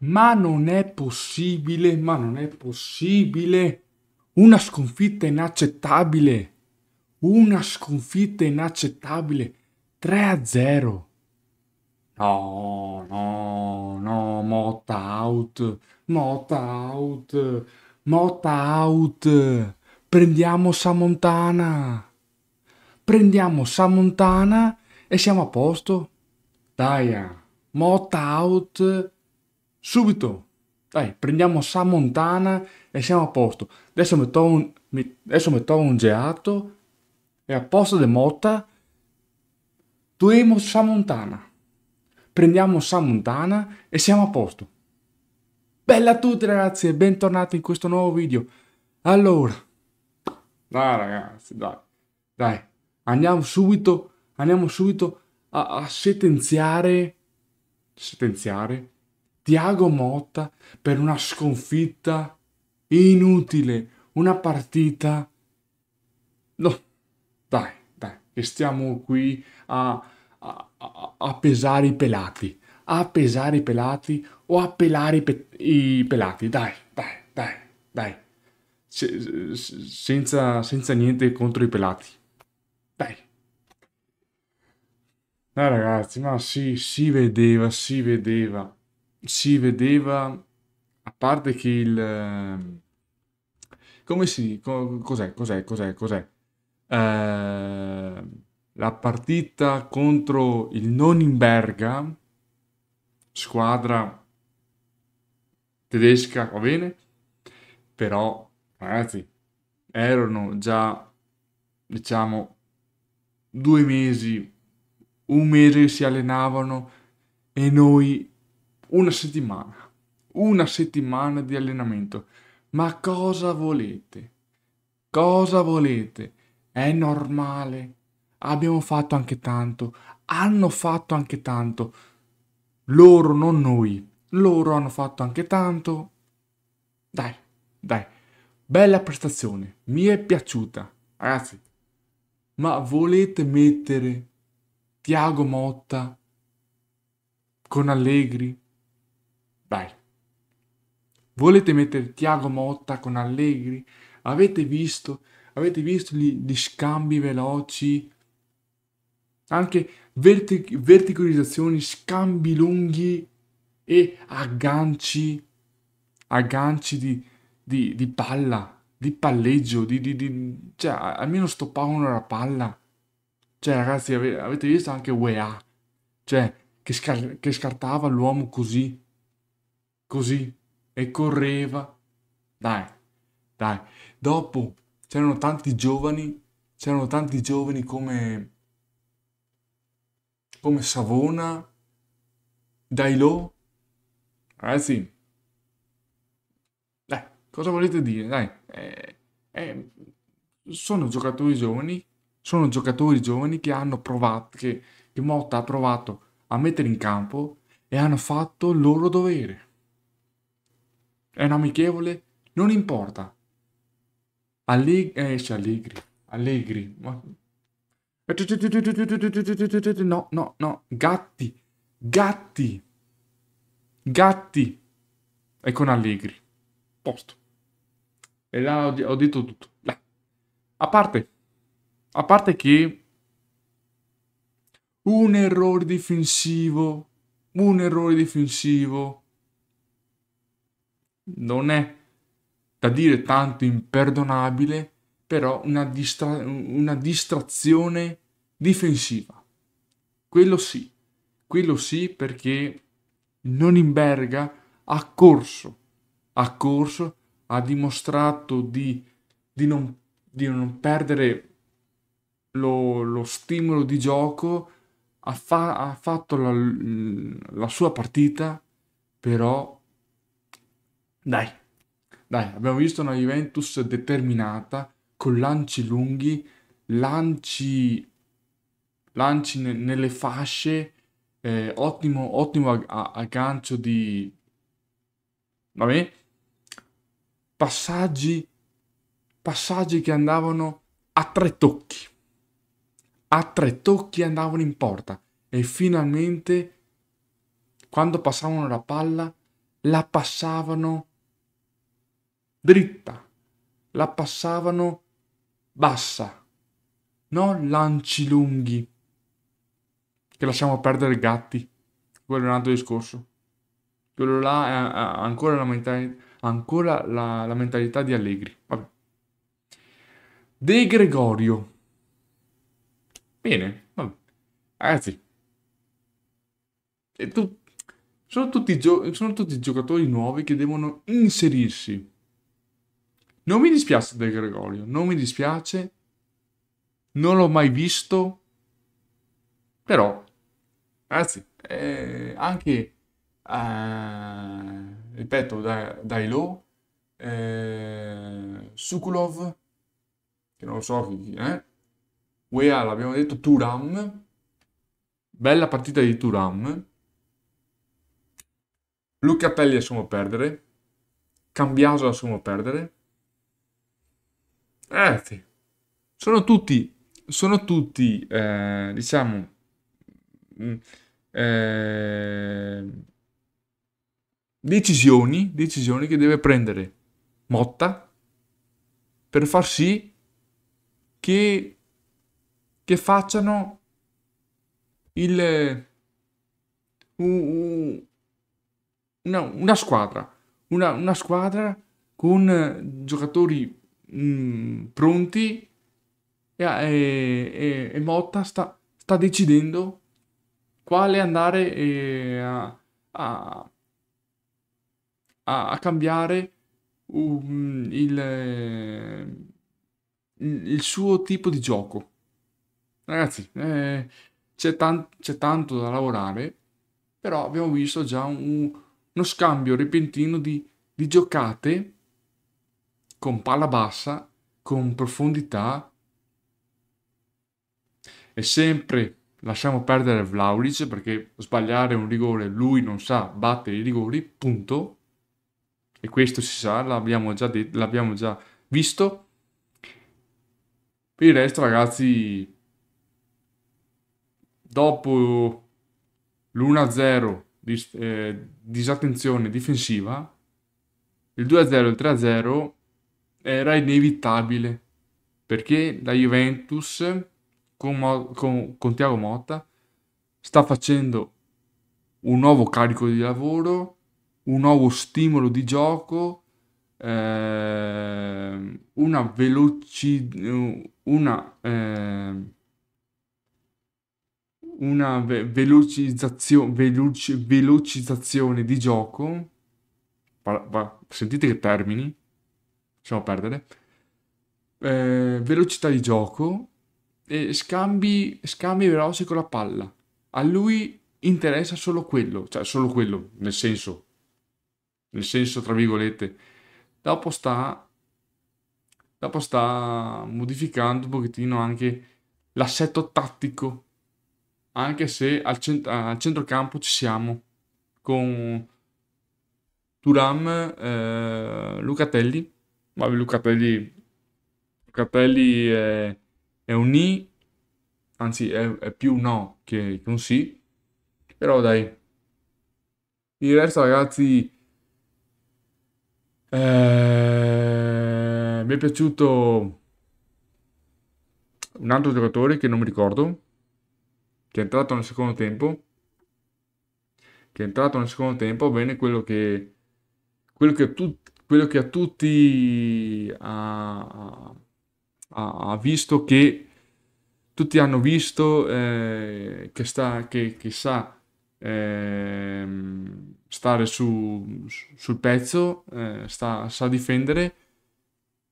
ma non è possibile, ma non è possibile. Una sconfitta inaccettabile. Una sconfitta inaccettabile. 3 a 0. No, no, no, Motta out, Motta out, Motta out. Prendiamo Samontana. Prendiamo Samontana e siamo a posto. Dai, Motta out subito. Dai, prendiamo Sam Montana e siamo a posto. Adesso metto un, mi, adesso metto un gelato e a posto di Motta dovremo Sam Montana. Prendiamo Sam Montana e siamo a posto. Bella a tutti ragazzi e bentornati in questo nuovo video. Allora, dai ragazzi, dai, dai, andiamo subito, andiamo subito a, a sentenziare, sentenziare, Tiago Motta per una sconfitta inutile, una partita... No, dai, dai, che stiamo qui a, a, a, pesare i pelati, a pesare i pelati o a pelare i, pe i pelati, dai, dai, dai, dai, se, se, senza, senza niente contro i pelati, dai. Dai ragazzi, ma sì, si vedeva, si vedeva si vedeva, a parte che il... Ehm, come si... Cos'è? Cos'è? Cos'è? Cos'è? Eh, la partita contro il Nonimberga squadra tedesca, va bene? Però, ragazzi, erano già, diciamo, due mesi, un mese che si allenavano e noi una settimana. Una settimana di allenamento. Ma cosa volete? Cosa volete? È normale. Abbiamo fatto anche tanto. Hanno fatto anche tanto. Loro, non noi. Loro hanno fatto anche tanto. Dai, dai. Bella prestazione. Mi è piaciuta. Ragazzi, ma volete mettere Tiago Motta con Allegri dai. Volete mettere Tiago Motta con Allegri? Avete visto? Avete visto gli, gli scambi veloci? Anche vertic verticalizzazioni, scambi lunghi e agganci, agganci di, di, di palla, di palleggio, di, di, cioè almeno stoppavano la palla. Cioè ragazzi ave avete visto anche UEA, cioè che, scar che scartava l'uomo così così, e correva. Dai, dai. Dopo c'erano tanti giovani, c'erano tanti giovani come, come Savona, Dailo. Ragazzi, dai, cosa volete dire? Dai, eh, eh, sono giocatori giovani, sono giocatori giovani che hanno provato, che, che Motta ha provato a mettere in campo e hanno fatto il loro dovere è un amichevole, non importa. Allegri, eh, Allegri, Allegri, ma... No, no, no, Gatti, Gatti, Gatti, e con Allegri, posto. E là ho, ho detto tutto, là. A parte, a parte che un errore difensivo, un errore difensivo, non è da dire tanto imperdonabile, però una, distra- una distrazione difensiva. Quello sì, quello sì perché Nonimberga ha corso, ha corso, ha dimostrato di, di, non, di non, perdere lo, lo, stimolo di gioco, ha, fa- ha fatto la, la sua partita, però dai. Dai, abbiamo visto una Juventus determinata, con lanci lunghi, lanci, lanci ne- nelle fasce, eh, ottimo, ottimo aggancio di... Vabbè, passaggi, passaggi che andavano a tre tocchi. A tre tocchi andavano in porta e finalmente quando passavano la palla la passavano dritta, la passavano bassa, non lanci lunghi. Che lasciamo perdere gatti, quello è un altro discorso. Quello là è, ancora la mentalità, ancora la, la mentalità di Allegri. Vabbè. De Gregorio. Bene, vabbè. Ragazzi, tu, sono, tutti sono tutti giocatori nuovi che devono inserirsi non mi dispiace De Gregorio, non mi dispiace, non l'ho mai visto, però, ragazzi, eh, anche, eh, ripeto, da, Dailo, eh, Sukulov, che non lo so chi è, UEA eh. l'abbiamo detto, Turam, bella partita di Turam, Luca Pelli lasciamo perdere, Cambiaso lasciamo perdere, eh, sì. Sono tutti, sono tutti, eh, diciamo, mm, eh, decisioni, decisioni che deve prendere Motta per far sì che, che facciano il, una, una squadra, una, una squadra con giocatori mh, mm, pronti e, e, e Motta sta, sta, decidendo quale andare eh, a, a, a, cambiare um, il, il, suo tipo di gioco. Ragazzi, eh, c'è, tan- c'è, tanto da lavorare, però abbiamo visto già un, uno scambio repentino di, di giocate con palla bassa, con profondità. E sempre lasciamo perdere Vlaovic perché sbagliare un rigore lui non sa battere i rigori, punto. E questo si sa, l'abbiamo già, de- l'abbiamo già visto. Per il resto, ragazzi, dopo l'1-0 dis- eh, disattenzione difensiva, il 2-0 e il 3-0 era inevitabile perché la Juventus con, Mo- con, con Tiago Motta sta facendo un nuovo carico di lavoro, un nuovo stimolo di gioco, eh, una velocità, una, eh, una ve- velocizzazione, veloci- velocizzazione di gioco. Par- va- sentite che termini lasciamo perdere. Eh, velocità di gioco e scambi, scambi veloci con la palla. A lui interessa solo quello, cioè solo quello, nel senso, nel senso tra virgolette. Dopo sta, dopo sta modificando un pochettino anche l'assetto tattico, anche se al, cent- al centrocampo ci siamo con Turam, eh, Lucatelli Vabbè, Luca Capelli. Luca è, è, un ni, anzi è, è più no che, un sì, però dai. Il resto ragazzi... Eh, mi è piaciuto un altro giocatore che non mi ricordo, che è entrato nel secondo tempo, che è entrato nel secondo tempo, bene, quello che, quello che tu, quello che a tutti ha, ha, ha visto che tutti hanno visto eh, che, sta, che, che sa eh, stare su, sul pezzo, eh, sta, sa difendere,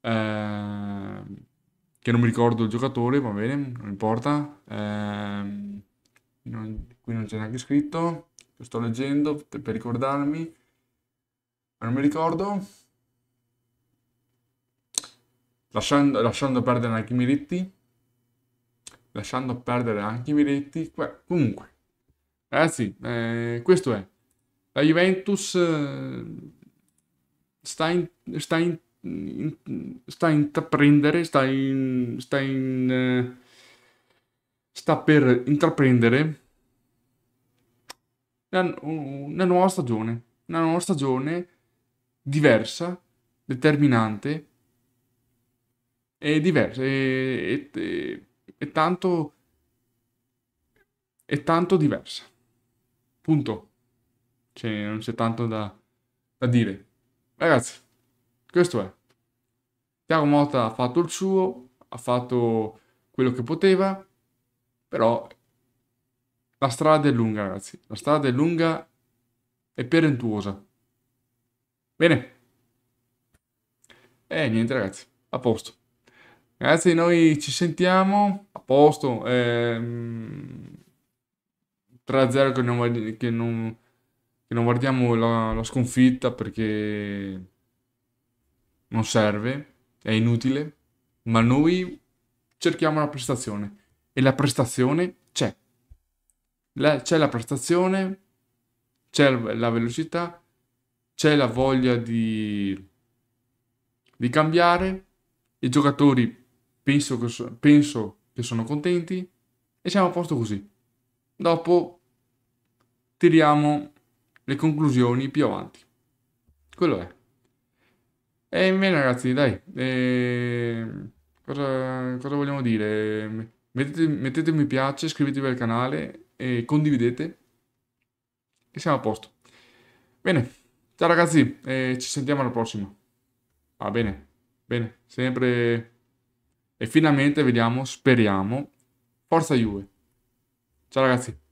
ehm, che non mi ricordo il giocatore, va bene, non importa, ehm, non, qui non c'è neanche scritto, lo sto leggendo per ricordarmi, non mi ricordo lasciando, lasciando perdere anche i Miretti, lasciando perdere anche i Miretti, comunque, ragazzi, eh, eh, questo è, la Juventus eh, sta, in, sta, in, sta intraprendere, sta in, sta in eh, sta per intraprendere una nuova stagione, una nuova stagione diversa, determinante, è diverso, è, è, è tanto, è tanto diversa. Punto. Cioè, non c'è tanto da, da dire. Ragazzi, questo è. Tiago Motta ha fatto il suo, ha fatto quello che poteva, però la strada è lunga, ragazzi. La strada è lunga e perentuosa. Bene. E eh, niente, ragazzi. A posto. Ragazzi, noi ci sentiamo. A posto. Ehm, 3-0 che non, che non, che non guardiamo la, la sconfitta perché non serve, è inutile. Ma noi cerchiamo la prestazione. E la prestazione c'è. La, c'è la prestazione, c'è la velocità, c'è la voglia di, di cambiare. I giocatori penso che, so- penso che sono contenti e siamo a posto così. Dopo tiriamo le conclusioni più avanti. Quello è. E bene ragazzi, dai, eh, cosa, cosa, vogliamo dire? Mettete, mettete mi piace, iscrivetevi al canale, e condividete e siamo a posto. Bene, ciao ragazzi, e ci sentiamo alla prossima. Va bene, bene, sempre e finalmente vediamo, speriamo, forza Juve. Ciao ragazzi.